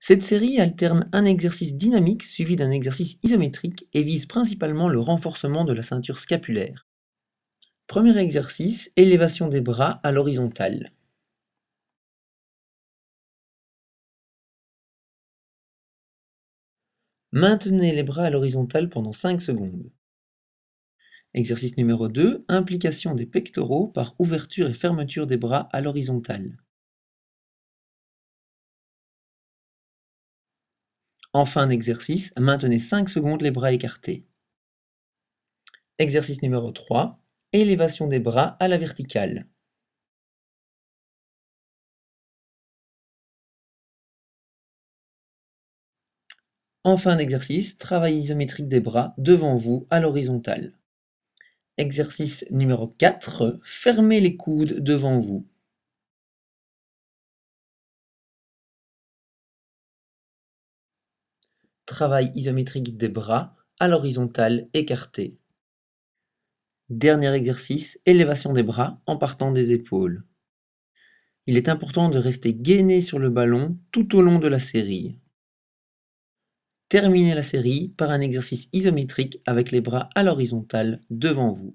Cette série alterne un exercice dynamique suivi d'un exercice isométrique et vise principalement le renforcement de la ceinture scapulaire. Premier exercice, élévation des bras à l'horizontale. Maintenez les bras à l'horizontale pendant 5 secondes. Exercice numéro 2, implication des pectoraux par ouverture et fermeture des bras à l'horizontale. En fin d'exercice, maintenez 5 secondes les bras écartés. Exercice numéro 3. Élévation des bras à la verticale. En fin d'exercice, travail isométrique des bras devant vous à l'horizontale. Exercice numéro 4. Fermez les coudes devant vous. Travail isométrique des bras à l'horizontale écarté. Dernier exercice, élévation des bras en partant des épaules. Il est important de rester gainé sur le ballon tout au long de la série. Terminez la série par un exercice isométrique avec les bras à l'horizontale devant vous.